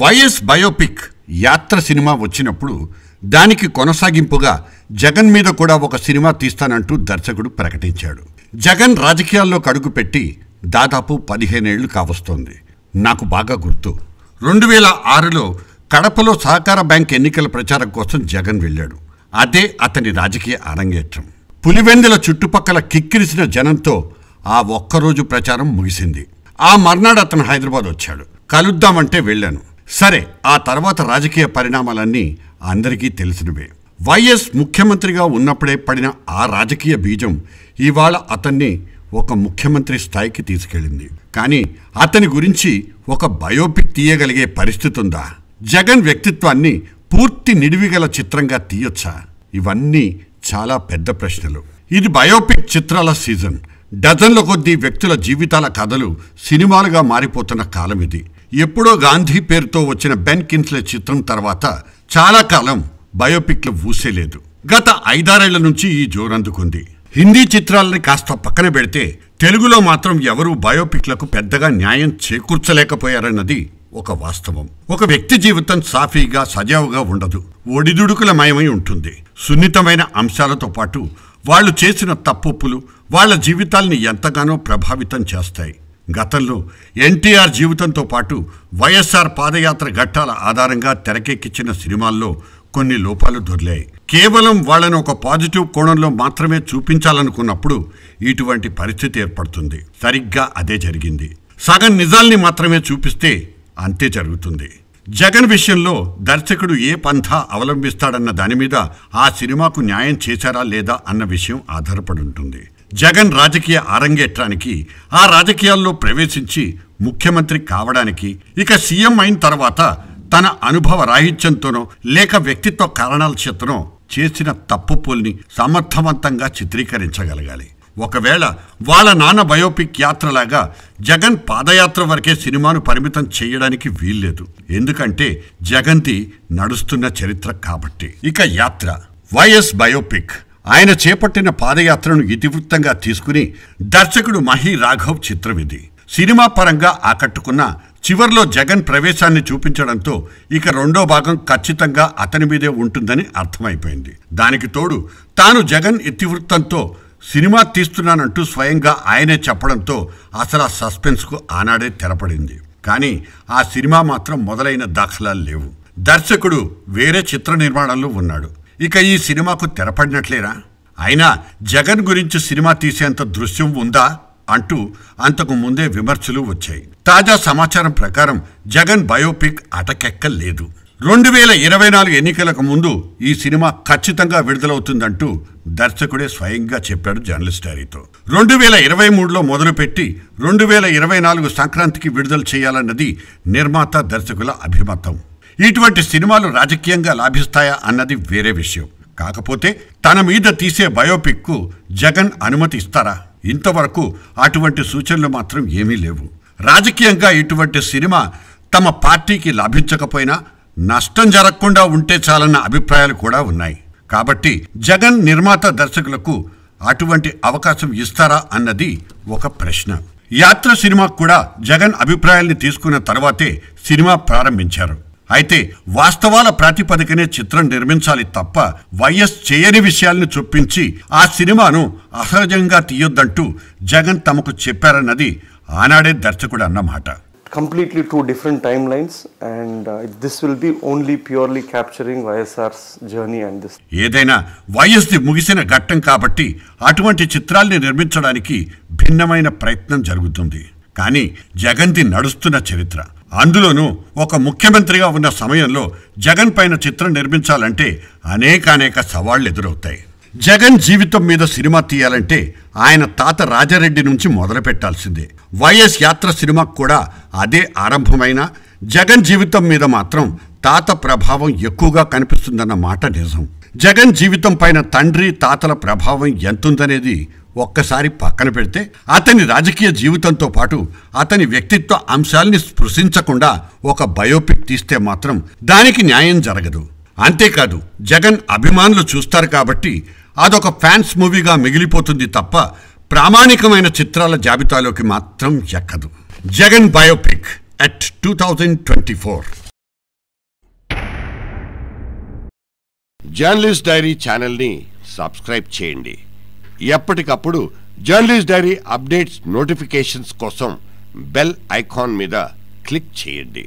YS biopic యాత్ర cinema వచ్చినప్పుడు దానికి కొనసాగింపుగా జగన్ మీద కూడా ఒక సినిమా తీస్తానంటూ దర్శకుడు ప్రకటించాడు జగన్ రాజకీయాల్లో కడుగుపెట్టి దాదాపు పదిహేనేళ్లు కావస్తోంది నాకు బాగా గుర్తు రెండు వేల ఆరులో కడపలో సహకార బ్యాంక్ ఎన్నికల ప్రచారం కోసం జగన్ వెళ్ళాడు అదే అతని రాజకీయ అరంగేట్రం పులివెందుల చుట్టుపక్కల కిక్కిరిసిన జనంతో ఆ ఒక్కరోజు ప్రచారం ముగిసింది ఆ మర్నాడు అతను హైదరాబాద్ వచ్చాడు కలుద్దామంటే వెళ్ళాను సరే ఆ తర్వాత రాజకీయ పరిణామాలన్నీ అందరికీ తెలిసినవే వైఎస్ ముఖ్యమంత్రిగా ఉన్నప్పుడే పడిన ఆ రాజకీయ బీజం ఇవాళ అతన్ని ఒక ముఖ్యమంత్రి స్థాయికి తీసుకెళ్ళింది కానీ అతని గురించి ఒక బయోపిక్ తీయగలిగే పరిస్థితి ఉందా జగన్ వ్యక్తిత్వాన్ని పూర్తి నిడివిగల చిత్రంగా తీయొచ్చా ఇవన్నీ చాలా పెద్ద ప్రశ్నలు ఇది బయోపిక్ చిత్రాల సీజన్ డజన్ల కొద్దీ వ్యక్తుల జీవితాల కథలు సినిమాలుగా మారిపోతున్న కాలం ఇది ఎప్పుడో గాంధీ పేరుతో వచ్చిన బెన్ కిన్స్లే చిత్రం తర్వాత చాలా కాలం బయోపిక్లు ఊసేలేదు గత ఐదారేళ్ల నుంచి ఈ జోరందుకుంది హిందీ చిత్రాలని కాస్త పక్కన పెడితే తెలుగులో మాత్రం ఎవరూ బయోపిక్లకు పెద్దగా న్యాయం చేకూర్చలేకపోయారన్నది ఒక వాస్తవం ఒక వ్యక్తి జీవితం సాఫీగా సజావుగా ఉండదు ఒడిదుడుకులమయమై ఉంటుంది సున్నితమైన అంశాలతో పాటు వాళ్ళు చేసిన తప్పొప్పులు వాళ్ళ జీవితాల్ని ఎంతగానో ప్రభావితం చేస్తాయి గతంలో ఎన్టీఆర్ జీవితంతో పాటు వైఎస్ఆర్ పాదయాత్ర ఘట్టాల ఆధారంగా తెరకెక్కించిన సినిమాల్లో కొన్ని లోపాలు దొర్లాయి కేవలం వాళ్ళను ఒక పాజిటివ్ కోణంలో మాత్రమే చూపించాలనుకున్నప్పుడు ఇటువంటి పరిస్థితి ఏర్పడుతుంది సరిగ్గా అదే జరిగింది సగం నిజాల్ని మాత్రమే చూపిస్తే అంతే జరుగుతుంది జగన్ విషయంలో దర్శకుడు ఏ పంథా అవలంబిస్తాడన్న దాని మీద ఆ సినిమాకు న్యాయం చేశారా లేదా అన్న విషయం ఆధారపడి ఉంటుంది జగన్ రాజకీయ అరంగేట్రానికి ఆ రాజకీయాల్లో ప్రవేశించి ముఖ్యమంత్రి కావడానికి ఇక సీఎం అయిన తర్వాత తన అనుభవ రాహిత్యంతోనో లేక వ్యక్తిత్వ కారణాల చేతనో చేసిన తప్పు పోల్ని సమర్థవంతంగా చిత్రీకరించగలగాలి ఒకవేళ వాళ్ళ నాన్న బయోపిక్ యాత్రలాగా జగన్ పాదయాత్ర వరకే సినిమాను పరిమితం చేయడానికి వీల్లేదు ఎందుకంటే జగన్ది నడుస్తున్న చరిత్ర కాబట్టి ఇక యాత్ర వైఎస్ బయోపిక్ ఆయన చేపట్టిన పాదయాత్రను ఇతివృత్తంగా తీసుకుని దర్శకుడు మహి రాఘవ్ చిత్రం ఇది సినిమా పరంగా ఆకట్టుకున్న చివర్లో జగన్ ప్రవేశాన్ని చూపించడంతో ఇక రెండో భాగం ఖచ్చితంగా అతని మీదే ఉంటుందని అర్థమైపోయింది దానికి తోడు తాను జగన్ ఇతివృత్తంతో సినిమా తీస్తున్నానంటూ స్వయంగా ఆయనే చెప్పడంతో అసలు ఆ సస్పెన్స్కు ఆనాడే తెరపడింది కానీ ఆ సినిమా మాత్రం మొదలైన దాఖలాలు లేవు దర్శకుడు వేరే చిత్ర నిర్మాణంలో ఉన్నాడు ఇక ఈ సినిమాకు తెరపడినట్లేనా అయినా జగన్ గురించి సినిమా తీసేంత దృశ్యం ఉందా అంటూ అంతకు ముందే విమర్శలు వచ్చాయి తాజా సమాచారం ప్రకారం జగన్ బయోపిక్ అటకెక్కలేదు రెండు వేల ఇరవై నాలుగు ఎన్నికలకు ముందు ఈ సినిమా ఖచ్చితంగా విడుదలవుతుందంటూ దర్శకుడే స్వయంగా చెప్పాడు జర్నలిస్ట్ డైరీతో రెండు వేల ఇరవై మూడులో మొదలుపెట్టి రెండు వేల ఇరవై నాలుగు సంక్రాంతికి విడుదల చేయాలన్నది నిర్మాత దర్శకుల అభిమతం ఇటువంటి సినిమాలు రాజకీయంగా లాభిస్తాయా అన్నది వేరే విషయం కాకపోతే తన మీద తీసే బయోపిక్కు జగన్ అనుమతి ఇస్తారా ఇంతవరకు అటువంటి సూచనలు మాత్రం ఏమీ లేవు రాజకీయంగా ఇటువంటి సినిమా తమ పార్టీకి లాభించకపోయినా నష్టం జరగకుండా ఉంటే చాలన్న అభిప్రాయాలు కూడా ఉన్నాయి కాబట్టి జగన్ నిర్మాత దర్శకులకు అటువంటి అవకాశం ఇస్తారా అన్నది ఒక ప్రశ్న యాత్ర సినిమా కూడా జగన్ అభిప్రాయాల్ని తీసుకున్న తర్వాతే సినిమా ప్రారంభించారు అయితే వాస్తవాల ప్రాతిపదికనే చిత్రం నిర్మించాలి తప్ప వైఎస్ చేయని విషయాల్ని చొప్పించి ఆ సినిమాను అసహజంగా తీయొద్దంటూ జగన్ తమకు చెప్పారన్నది ఆనాడే దర్శకుడు అన్నమాట completely two different timelines and this will be only purely capturing YSR's journey and this ఏదైనా వైఎస్ ది ముగిసిన ఘట్టం కాబట్టి అటువంటి చిత్రాల్ని నిర్మించడానికి భిన్నమైన ప్రయత్నం జరుగుతుంది కానీ జగన్ది నడుస్తున్న చరిత్ర అందులోనూ ఒక ముఖ్యమంత్రిగా ఉన్న సమయంలో జగన్ పైన చిత్రం నిర్మించాలంటే అనేకానేక సవాళ్లు ఎదురవుతాయి జగన్ జీవితం మీద సినిమా తీయాలంటే ఆయన తాత రాజారెడ్డి నుంచి మొదలు పెట్టాల్సిందే వైఎస్ యాత్ర సినిమా కూడా అదే ఆరంభమైన జగన్ జీవితం మీద మాత్రం తాత ప్రభావం ఎక్కువగా కనిపిస్తుందన్న మాట నిజం జగన్ జీవితం పైన తండ్రి తాతల ప్రభావం ఎంతుందనేది ఒక్కసారి పక్కన పెడితే అతని రాజకీయ జీవితంతో పాటు అతని వ్యక్తిత్వ అంశాల్ని స్పృశించకుండా ఒక బయోపిక్ తీస్తే మాత్రం దానికి న్యాయం జరగదు అంతేకాదు జగన్ అభిమానులు చూస్తారు కాబట్టి అదొక ఫ్యాన్స్ మూవీగా మిగిలిపోతుంది తప్ప ప్రామాణికమైన చిత్రాల జాబితాలోకి మాత్రం ఎక్కదు Jagan biopic at two thousand twenty four journalist diary ఛానల్ని సబ్స్క్రైబ్ చేయండి ఎప్పటికప్పుడు జర్నలిస్ట్ డైరీ అప్డేట్స్ నోటిఫికేషన్స్ కోసం బెల్ ఐకాన్ మీద క్లిక్ చేయండి